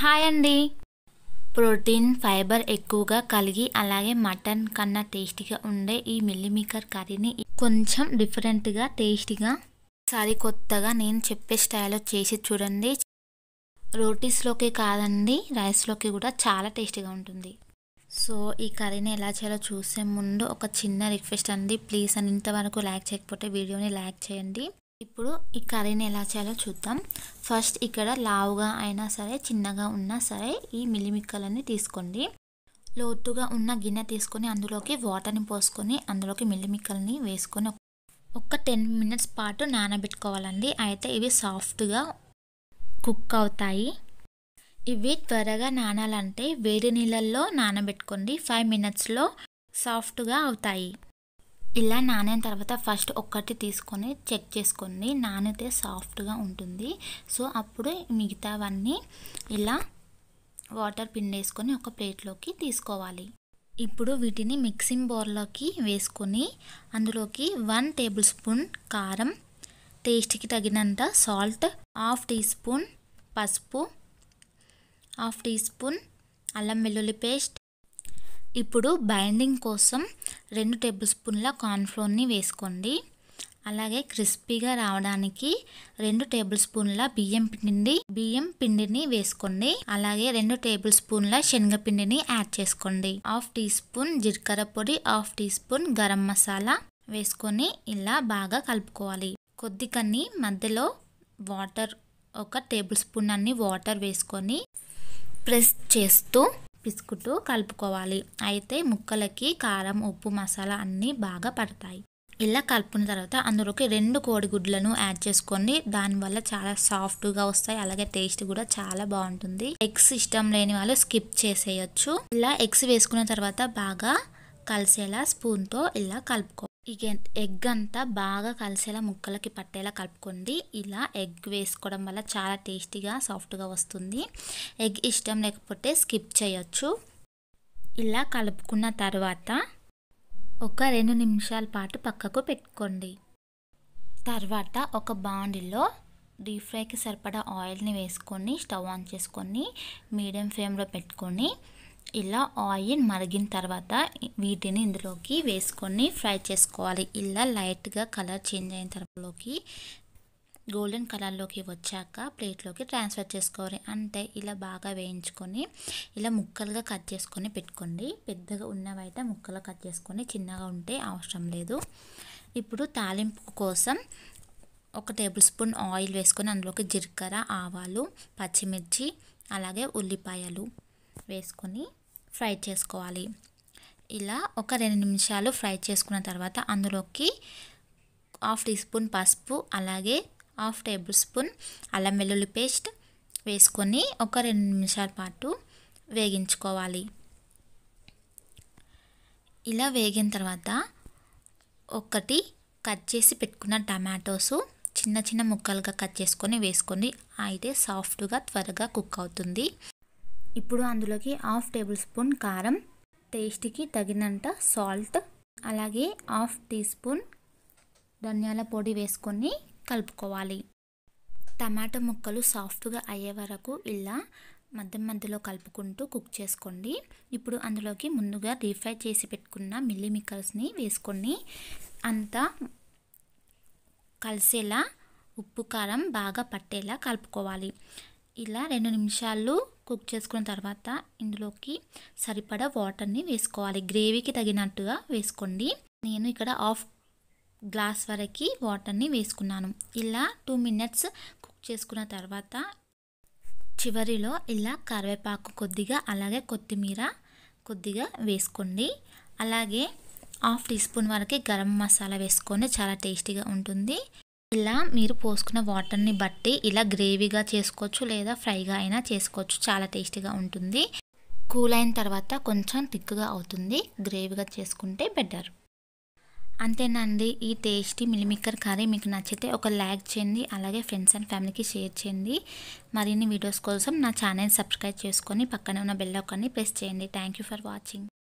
hi అండి protein fibre ఎక్కువగా కలిగి అలాగే మటన్ కన్నా టేస్టీగా ఉండే ఈ మిల్లిమీకర్ కర్రీని కొంచెం డిఫరెంట్గా టేస్టీగా సరికొత్తగా నేను చెప్పే స్టైల్లో చేసి చూడండి రోటీస్లోకి కాదండి రైస్లోకి కూడా చాలా టేస్టీగా ఉంటుంది సో ఈ కర్రీని ఎలా చేయాలో చూసే ముందు ఒక చిన్న రిక్వెస్ట్ అండి ప్లీజ్ అని ఇంతవరకు లైక్ చేయకపోతే వీడియోని లైక్ చేయండి ఇప్పుడు ఈ కర్రీని ఎలా చేయాలో చూద్దాం ఫస్ట్ ఇక్కడ లావుగా అయినా సరే చిన్నగా ఉన్నా సరే ఈ మిల్లిమిక్కలని తీసుకోండి లోతుగా ఉన్న గిన్నె తీసుకొని అందులోకి వాటర్ని పోసుకొని అందులోకి మిల్లిమిక్కల్ని వేసుకొని ఒక టెన్ మినిట్స్ పాటు నానబెట్టుకోవాలండి అయితే ఇవి సాఫ్ట్గా కుక్ అవుతాయి ఇవి త్వరగా నానాలంటే వేడి నీళ్ళల్లో నానబెట్టుకోండి ఫైవ్ మినిట్స్లో సాఫ్ట్గా అవుతాయి ఇలా నానిన తర్వాత ఫస్ట్ ఒక్కటి తీసుకొని చెక్ చేసుకోండి నానితే సాఫ్ట్గా ఉంటుంది సో అప్పుడు మిగతావన్నీ ఇలా వాటర్ పిండేసుకొని ఒక ప్లేట్లోకి తీసుకోవాలి ఇప్పుడు వీటిని మిక్సింగ్ బౌల్లోకి వేసుకొని అందులోకి వన్ టేబుల్ స్పూన్ కారం టేస్ట్కి తగినంత సాల్ట్ హాఫ్ టీ స్పూన్ పసుపు హాఫ్ టీ స్పూన్ అల్లం వెల్లుల్లి పేస్ట్ ఇప్పుడు బైండింగ్ కోసం రెండు టేబుల్ స్పూన్ల కార్న్ఫ్లోర్ని వేసుకోండి అలాగే క్రిస్పీగా రావడానికి రెండు టేబుల్ స్పూన్ల బియ్యం పిండిని బియ్యం పిండిని వేసుకోండి అలాగే రెండు టేబుల్ స్పూన్ల శనగపిండిని యాడ్ చేసుకోండి హాఫ్ టీ స్పూన్ జీలకర్ర పొడి half teaspoon garam masala వేసుకొని ఇలా బాగా కలుపుకోవాలి కన్ని మధ్యలో వాటర్ ఒక టేబుల్ స్పూన్ అన్ని వాటర్ వేసుకొని ప్రెస్ చేస్తూ పిసుకుతూ కలుపుకోవాలి అయితే ముక్కలకి కారం ఉప్పు మసాలా అన్నీ బాగా పడతాయి ఇలా కలుపుకున్న తర్వాత అందులోకి రెండు కోడిగుడ్లను యాడ్ చేసుకొని దానివల్ల చాలా సాఫ్ట్గా వస్తాయి అలాగే టేస్ట్ కూడా చాలా బాగుంటుంది ఎగ్స్ ఇష్టం లేని వాళ్ళు స్కిప్ చేసేయచ్చు ఇలా ఎగ్స్ వేసుకున్న తర్వాత బాగా కలిసేలా స్పూన్తో ఇలా కలుపుకో ఇక ఎగ్ అంతా బాగా కలిసేలా ముక్కలకి పట్టేలా కలుపుకోండి ఇలా ఎగ్ వేసుకోవడం వల్ల చాలా టేస్టీగా సాఫ్ట్గా వస్తుంది ఎగ్ ఇష్టం లేకపోతే స్కిప్ చేయొచ్చు ఇలా కలుపుకున్న తర్వాత ఒక రెండు నిమిషాల పాటు పక్కకు పెట్టుకోండి తర్వాత ఒక బాండిలో డీప్ ఫ్రైకి సరిపడా ఆయిల్ని వేసుకొని స్టవ్ ఆన్ చేసుకొని మీడియం ఫ్లేమ్లో పెట్టుకొని ఇలా ఆయిల్ మరిగిన తర్వాత వీటిని ఇందులోకి వేసుకొని ఫ్రై చేసుకోవాలి ఇలా లైట్గా కలర్ చేంజ్ అయిన తర్వాతలోకి గోల్డెన్ కలర్లోకి వచ్చాక ప్లేట్లోకి ట్రాన్స్ఫర్ చేసుకోవాలి అంటే ఇలా బాగా వేయించుకొని ఇలా ముక్కలుగా కట్ చేసుకొని పెట్టుకోండి పెద్దగా ఉన్నవైతే ముక్కలు కట్ చేసుకొని చిన్నగా ఉంటే అవసరం లేదు ఇప్పుడు తాలింపు కోసం ఒక టేబుల్ స్పూన్ ఆయిల్ వేసుకొని అందులోకి జీలకర్ర ఆవాలు పచ్చిమిర్చి అలాగే ఉల్లిపాయలు వేసుకొని ఫ్రై చేసుకోవాలి ఇలా ఒక రెండు నిమిషాలు ఫ్రై చేసుకున్న తర్వాత అందులోకి హాఫ్ టీ స్పూన్ పసుపు అలాగే హాఫ్ టేబుల్ స్పూన్ అల్లం వెల్లుల్లి పేస్ట్ వేసుకొని ఒక రెండు నిమిషాల పాటు వేగించుకోవాలి ఇలా వేగిన తర్వాత ఒకటి కట్ చేసి పెట్టుకున్న టమాటోస్ చిన్న చిన్న ముక్కలుగా కట్ చేసుకొని వేసుకొని అయితే సాఫ్ట్గా త్వరగా కుక్ అవుతుంది ఇప్పుడు అందులోకి హాఫ్ టేబుల్ స్పూన్ కారం టేస్ట్కి తగినంత సాల్ట్ అలాగే హాఫ్ టీ స్పూన్ ధనియాల పొడి వేసుకొని కలుపుకోవాలి టమాటో ముక్కలు సాఫ్ట్గా అయ్యే వరకు ఇలా మధ్య మధ్యలో కలుపుకుంటూ కుక్ చేసుకోండి ఇప్పుడు అందులోకి ముందుగా రీఫ్రై చేసి పెట్టుకున్న మిల్లీ మిక్కర్స్ని వేసుకొని అంతా కలిసేలా ఉప్పు కారం బాగా పట్టేలా కలుపుకోవాలి ఇలా రెండు నిమిషాలు కుక్ చేసుకున్న తర్వాత ఇందులోకి సరిపడా వాటర్ని వేసుకోవాలి గ్రేవీకి తగినట్టుగా వేసుకోండి నేను ఇక్కడ హాఫ్ గ్లాస్ వరకు వాటర్ని వేసుకున్నాను ఇలా టూ మినిట్స్ కుక్ చేసుకున్న తర్వాత చివరిలో ఇలా కరివేపాకు కొద్దిగా అలాగే కొత్తిమీర కొద్దిగా వేసుకోండి అలాగే హాఫ్ టీ స్పూన్ వరకు గరం మసాలా వేసుకొని చాలా టేస్టీగా ఉంటుంది ఇలా మీరు పోసుకున్న వాటర్ని బట్టి ఇలా గ్రేవీగా చేసుకోవచ్చు లేదా ఫ్రైగా అయినా చేసుకోవచ్చు చాలా టేస్టీగా ఉంటుంది కూల్ అయిన తర్వాత కొంచెం థిక్గా అవుతుంది గ్రేవీగా చేసుకుంటే బెటర్ అంతేనండి ఈ టేస్టీ మిల్మిక్కర్ కర్రీ మీకు నచ్చితే ఒక లైక్ చేయండి అలాగే ఫ్రెండ్స్ అండ్ ఫ్యామిలీకి షేర్ చేయండి మరిన్ని వీడియోస్ కోసం నా ఛానల్ సబ్స్క్రైబ్ చేసుకొని పక్కనే ఉన్న బెల్ ప్రెస్ చేయండి థ్యాంక్ ఫర్ వాచింగ్